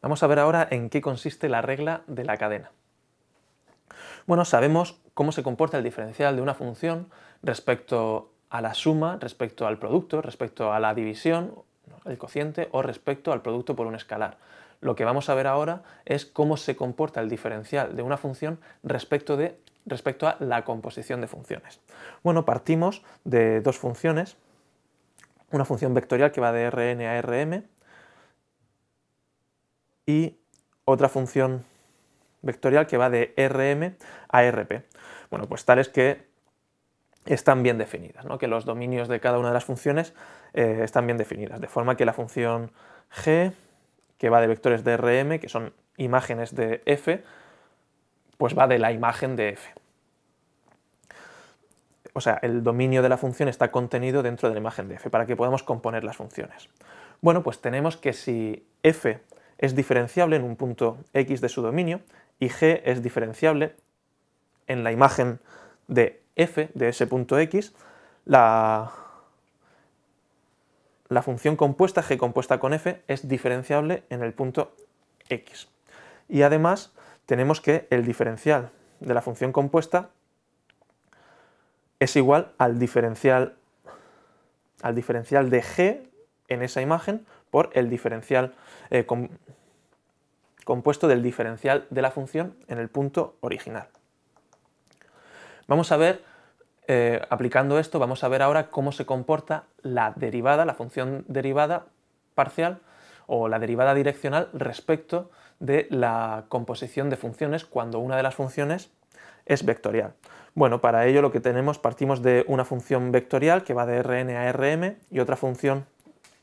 Vamos a ver ahora en qué consiste la regla de la cadena. Bueno, sabemos cómo se comporta el diferencial de una función respecto a la suma, respecto al producto, respecto a la división, el cociente, o respecto al producto por un escalar. Lo que vamos a ver ahora es cómo se comporta el diferencial de una función respecto, de, respecto a la composición de funciones. Bueno, partimos de dos funciones, una función vectorial que va de Rn a Rm, y otra función vectorial que va de rm a rp. Bueno, pues tales que están bien definidas, ¿no? que los dominios de cada una de las funciones eh, están bien definidas, de forma que la función g, que va de vectores de rm, que son imágenes de f, pues va de la imagen de f. O sea, el dominio de la función está contenido dentro de la imagen de f, para que podamos componer las funciones. Bueno, pues tenemos que si f es diferenciable en un punto x de su dominio y g es diferenciable en la imagen de f de ese punto x, la, la función compuesta, g compuesta con f, es diferenciable en el punto x. Y además tenemos que el diferencial de la función compuesta es igual al diferencial, al diferencial de g en esa imagen por el diferencial eh, compuesto del diferencial de la función en el punto original. Vamos a ver, eh, aplicando esto, vamos a ver ahora cómo se comporta la derivada, la función derivada parcial o la derivada direccional respecto de la composición de funciones cuando una de las funciones es vectorial. Bueno, para ello lo que tenemos, partimos de una función vectorial que va de Rn a Rm y otra función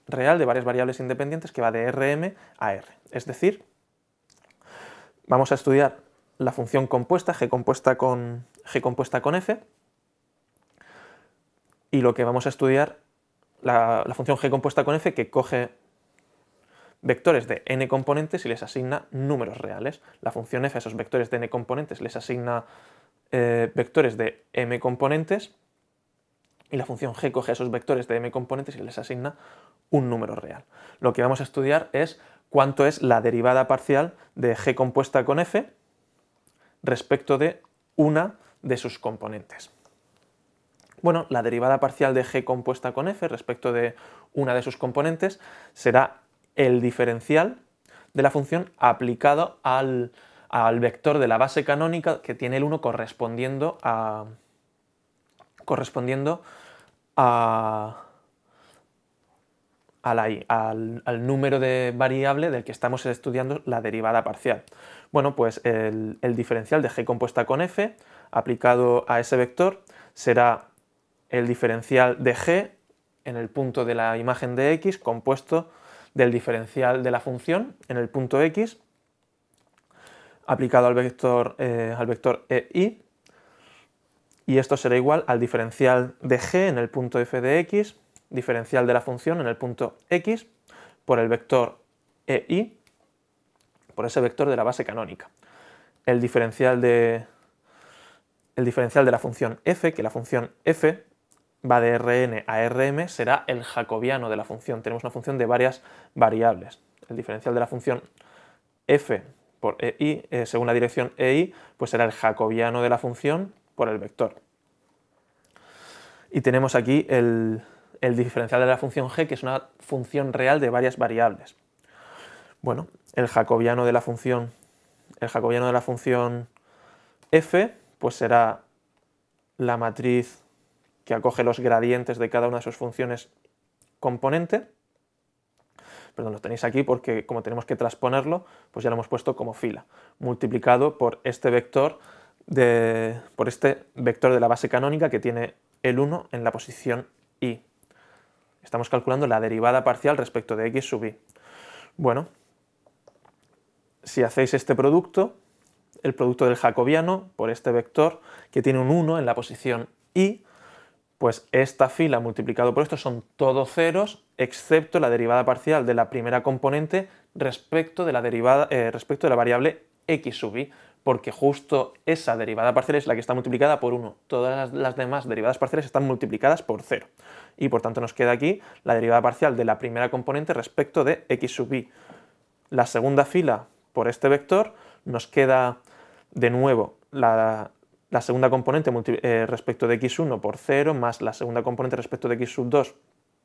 real de varias variables independientes que va de Rm a R. Es decir, vamos a estudiar la función compuesta, g compuesta con, g compuesta con f, y lo que vamos a estudiar, la, función g compuesta con f que coge vectores de n componentes y les asigna números reales. La función f a esos vectores de n componentes les asigna eh, vectores de m componentes y la función g coge esos vectores de m componentes y les asigna un número real. Lo que vamos a estudiar es cuánto es la derivada parcial de g compuesta con f respecto de una de sus componentes. Bueno, la derivada parcial de g compuesta con f respecto de una de sus componentes será el diferencial de la función aplicado al, al vector de la base canónica que tiene el 1 correspondiendo a, correspondiendo al, número de variable del que estamos estudiando la derivada parcial. Bueno, pues el, diferencial de g compuesta con f aplicado a ese vector será el diferencial de g en el punto de la imagen de x compuesto del diferencial de la función en el punto x aplicado al vector, eh, al vector e, y y esto será igual al diferencial de g en el punto f de x, diferencial de la función en el punto x, por el vector ei, por ese vector de la base canónica. El diferencial de, el diferencial de la función f, que la función f va de Rn a Rm, será el jacobiano de la función. Tenemos una función de varias variables. El diferencial de la función f por ei, eh, según la dirección ei, pues será el jacobiano de la función por el vector. Y tenemos aquí el, diferencial de la función g, que es una función real de varias variables. Bueno, el jacobiano de la función, el jacobiano de la función f, pues será la matriz que acoge los gradientes de cada una de sus funciones componente. Perdón, lo tenéis aquí porque como tenemos que transponerlo, pues ya lo hemos puesto como fila, multiplicado por este vector de, por este vector de la base canónica que tiene el 1 en la posición i. Estamos calculando la derivada parcial respecto de x sub i. Bueno, si hacéis este producto, el producto del jacobiano por este vector que tiene un 1 en la posición i, pues esta fila multiplicado por esto son todos ceros, excepto la derivada parcial de la primera componente respecto de la, derivada, eh, respecto de la variable x sub i porque justo esa derivada parcial es la que está multiplicada por 1. Todas las demás derivadas parciales están multiplicadas por 0. Y por tanto nos queda aquí la derivada parcial de la primera componente respecto de x sub i. La segunda fila por este vector nos queda de nuevo la, segunda componente eh, respecto de x1 por 0 más la segunda componente respecto de x sub 2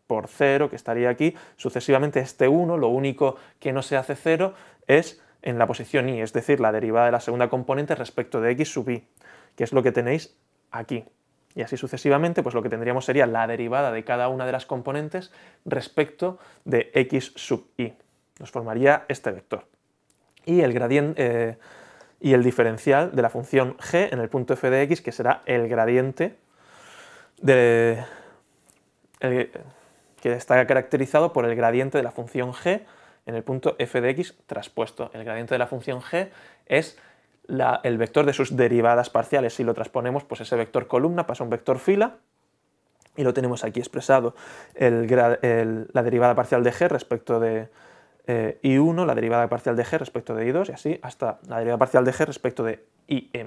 por 0 que estaría aquí. Sucesivamente este 1, lo único que no se hace 0 es en la posición y, es decir, la derivada de la segunda componente respecto de x sub i, que es lo que tenéis aquí. Y así sucesivamente, pues lo que tendríamos sería la derivada de cada una de las componentes respecto de x sub i. Nos formaría este vector. Y el gradiente eh, y el diferencial de la función g en el punto f de x, que será el gradiente de, que está caracterizado por el gradiente de la función g en el punto f de x traspuesto. El gradiente de la función g es el vector de sus derivadas parciales. Si lo transponemos, pues ese vector columna pasa a un vector fila y lo tenemos aquí expresado. El, la derivada parcial de g respecto de eh, i1, la derivada parcial de g respecto de i2 y así hasta la derivada parcial de g respecto de im.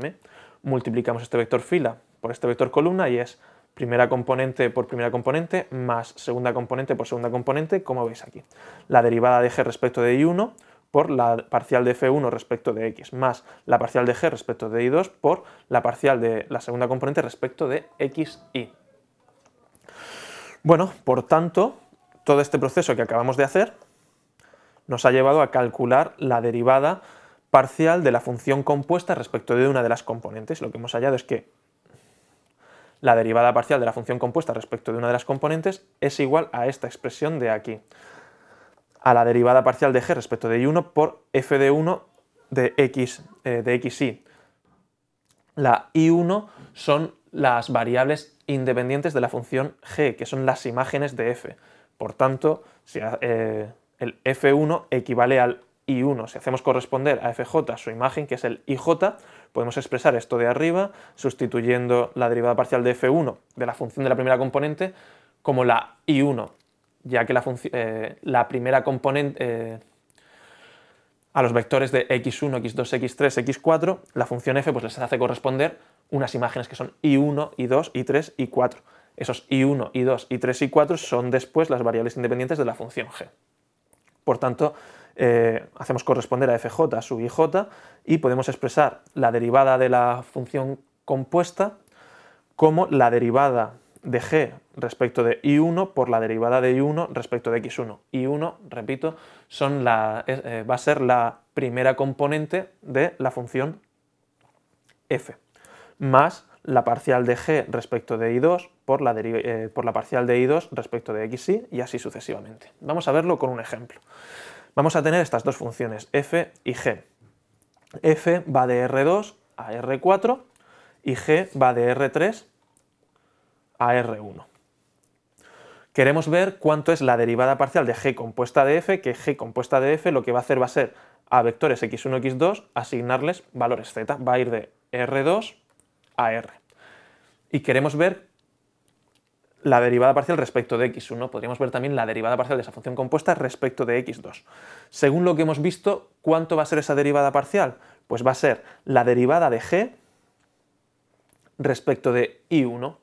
Multiplicamos este vector fila por este vector columna y es primera componente por primera componente más segunda componente por segunda componente, como veis aquí. La derivada de g respecto de y1 por la parcial de f1 respecto de x, más la parcial de g respecto de y2 por la parcial de la segunda componente respecto de y Bueno, por tanto, todo este proceso que acabamos de hacer nos ha llevado a calcular la derivada parcial de la función compuesta respecto de una de las componentes. Lo que hemos hallado es que la derivada parcial de la función compuesta respecto de una de las componentes es igual a esta expresión de aquí, a la derivada parcial de g respecto de y1 por f de 1 de x, eh, de xy. La y1 son las variables independientes de la función g, que son las imágenes de f. Por tanto, si eh, el f1 equivale al i 1 si hacemos corresponder a fj su imagen, que es el ij, podemos expresar esto de arriba sustituyendo la derivada parcial de f1 de la función de la primera componente como la i1, ya que la, eh, la primera componente... Eh, a los vectores de x1, x2, x3, x4, la función f pues les hace corresponder unas imágenes que son i1, i2, i3, i4. Esos i1, i2, i3, i4 son después las variables independientes de la función g. Por tanto, eh, hacemos corresponder a fj sub ij y podemos expresar la derivada de la función compuesta como la derivada de g respecto de i1 por la derivada de i1 respecto de x1. i1, repito, eh, va a ser la primera componente de la función f, más la parcial de g respecto de i2 por la, eh, por la parcial de i2 respecto de xy y así sucesivamente. Vamos a verlo con un ejemplo vamos a tener estas dos funciones, f y g. f va de r2 a r4 y g va de r3 a r1. Queremos ver cuánto es la derivada parcial de g compuesta de f, que g compuesta de f lo que va a hacer va a ser a vectores x1, x2 asignarles valores z, va a ir de r2 a r. Y queremos ver la derivada parcial respecto de x1. Podríamos ver también la derivada parcial de esa función compuesta respecto de x2. Según lo que hemos visto, ¿cuánto va a ser esa derivada parcial? Pues va a ser la derivada de g respecto de i1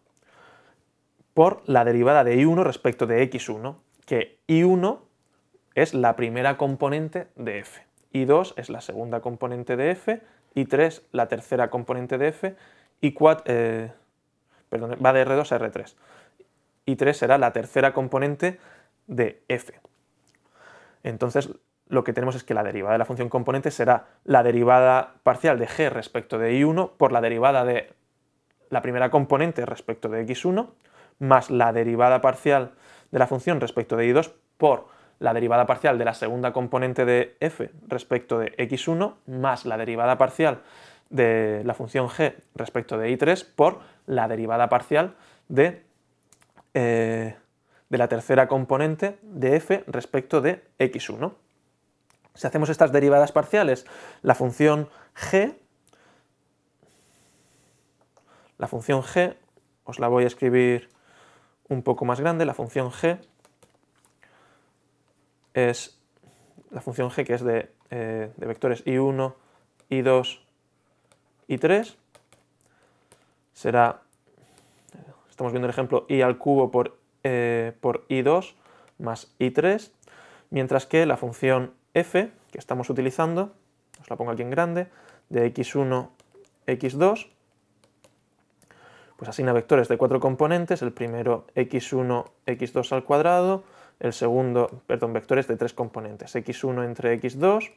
por la derivada de i1 respecto de x1, que i1 es la primera componente de f, y 2 es la segunda componente de f, y 3 la tercera componente de f, y 4 eh, perdón, va de r2 a r3 y 3 será la tercera componente de f. Entonces lo que tenemos es que la derivada de la función componente será la derivada parcial de g respecto de i1 por la derivada de la primera componente respecto de x1 más la derivada parcial de la función respecto de i2 por la derivada parcial de la segunda componente de f respecto de x1 más la derivada parcial de la función g respecto de i3 por la derivada parcial de eh, de la tercera componente de f respecto de x1. Si hacemos estas derivadas parciales, la función g, la función g, os la voy a escribir un poco más grande, la función g es la función g que es de, eh, de vectores i1, i2, i3, será estamos viendo el ejemplo i al cubo por, eh, i2 más i3, mientras que la función f que estamos utilizando, os la pongo aquí en grande, de x1, x2, pues asigna vectores de cuatro componentes, el primero x1, x2 al cuadrado, el segundo, perdón, vectores de tres componentes, x1 entre x2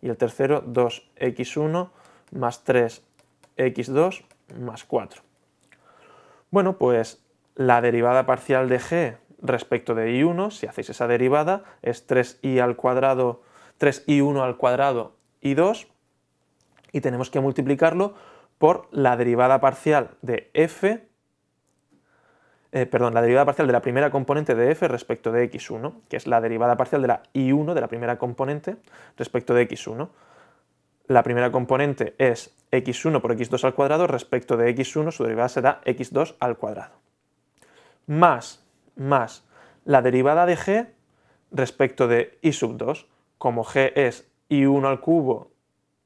y el tercero 2x1 más 3x2 más 4. Bueno, pues la derivada parcial de g respecto de i1, si hacéis esa derivada, es 3i 3 1 al cuadrado i2, y tenemos que multiplicarlo por la derivada parcial de f, eh, perdón, la derivada parcial de la primera componente de f respecto de x1, que es la derivada parcial de la i1, de la primera componente, respecto de x1 la primera componente es x1 por x2 al cuadrado, respecto de x1 su derivada será x2 al cuadrado. Más, más la derivada de g respecto de y sub 2, como g es y 1 al cubo,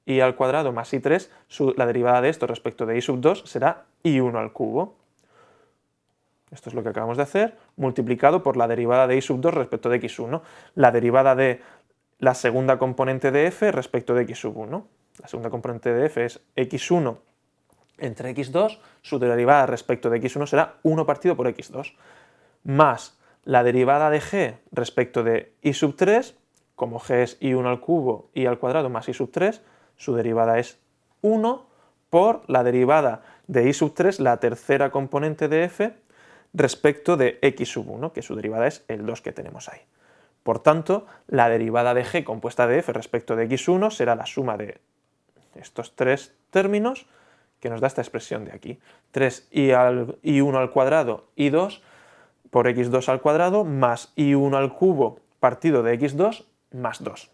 y al cuadrado más y 3 la derivada de esto respecto de y sub 2 será y 1 al cubo. Esto es lo que acabamos de hacer, multiplicado por la derivada de y sub 2 respecto de x1. La derivada de la segunda componente de f respecto de x sub 1. La segunda componente de f es x1 entre x2, su derivada respecto de x1 será 1 partido por x2, más la derivada de g respecto de y sub 3, como g es y 1 al cubo, y al cuadrado más y sub 3, su derivada es 1 por la derivada de y sub 3, la tercera componente de f, respecto de x sub 1, que su derivada es el 2 que tenemos ahí. Por tanto, la derivada de g compuesta de f respecto de x1 será la suma de estos tres términos que nos da esta expresión de aquí. 3 i al, 1 al cuadrado y 2 por x2 al cuadrado más y 1 al cubo partido de x2 más 2.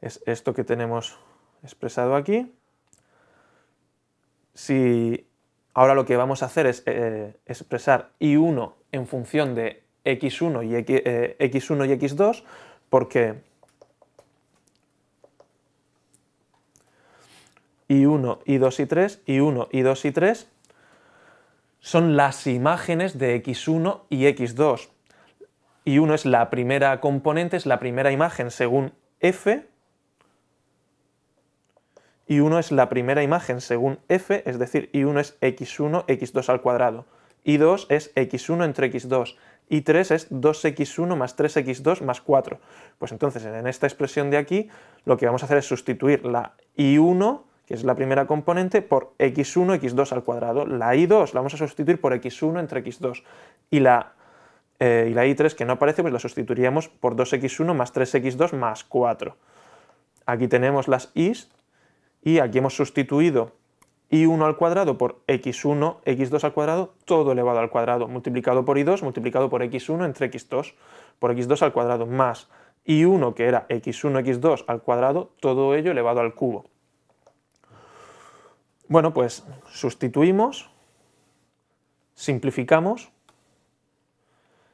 Es esto que tenemos expresado aquí. Si Ahora lo que vamos a hacer es eh, expresar y 1 en función de x1 y, X, 1 eh, y x2 porque y 1 y 2 y 3, y 1 y 2 y 3 son las imágenes de x1 y x2. y 1 es la primera componente, es la primera imagen según f, y 1 es la primera imagen según f, es decir, y1 es x1, x2 al cuadrado, y2 es x1 entre x2, y 3 es 2x1 más 3x2 más 4. Pues entonces en esta expresión de aquí lo que vamos a hacer es sustituir la y 1 que es la primera componente, por x1, x2 al cuadrado. La y 2 la vamos a sustituir por x1 entre x2. Y la, eh, y 3 que no aparece, pues la sustituiríamos por 2x1 más 3x2 más 4. Aquí tenemos las i's y aquí hemos sustituido y1 al cuadrado por x1, x2 al cuadrado, todo elevado al cuadrado, multiplicado por i2, multiplicado por x1 entre x2, por x2 al cuadrado, más y1 que era x1, x2 al cuadrado, todo ello elevado al cubo. Bueno, pues sustituimos, simplificamos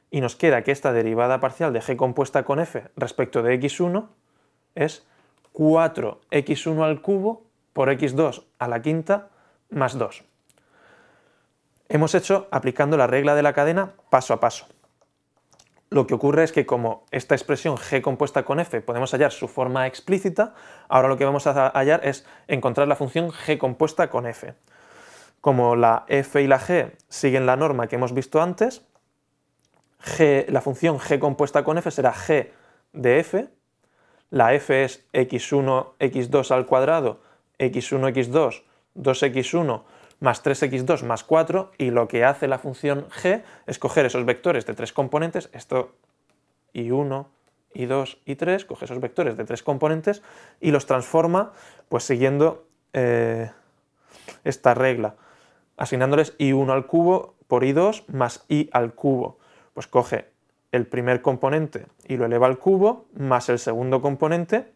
y nos queda que esta derivada parcial de g compuesta con f respecto de x1 es 4x1 al cubo por x2 a la quinta más 2. Hemos hecho aplicando la regla de la cadena paso a paso. Lo que ocurre es que como esta expresión g compuesta con f podemos hallar su forma explícita, ahora lo que vamos a hallar es encontrar la función g compuesta con f. Como la f y la g siguen la norma que hemos visto antes, g, la función g compuesta con f será g de f la f es x1, x2 al cuadrado, x1, x2, 2x1 más 3x2 más 4 y lo que hace la función g es coger esos vectores de tres componentes, esto y 1, y 2 y 3, coge esos vectores de tres componentes y los transforma pues siguiendo eh, esta regla, asignándoles i1 al cubo por y 2 más i al cubo. Pues coge el primer componente y lo eleva al cubo, más el segundo componente,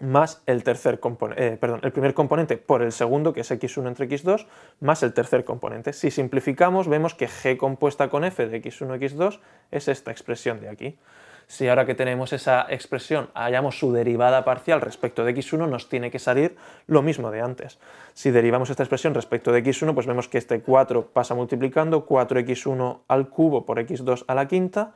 más el tercer componente, eh, perdón, el primer componente por el segundo, que es x1 entre x2, más el tercer componente. Si simplificamos, vemos que g compuesta con f de x1, x2 es esta expresión de aquí si ahora que tenemos esa expresión hallamos su derivada parcial respecto de x1, nos tiene que salir lo mismo de antes. Si derivamos esta expresión respecto de x1, pues vemos que este 4 pasa multiplicando 4x1 al cubo por x2 a la quinta,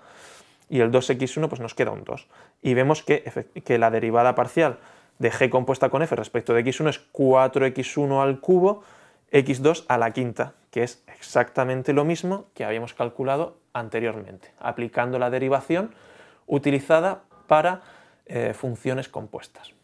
y el 2x1 pues nos queda un 2. Y vemos que, que la derivada parcial de g compuesta con f respecto de x1 es 4x1 al cubo, x2 a la quinta, que es exactamente lo mismo que habíamos calculado anteriormente, aplicando la derivación utilizada para eh, funciones compuestas.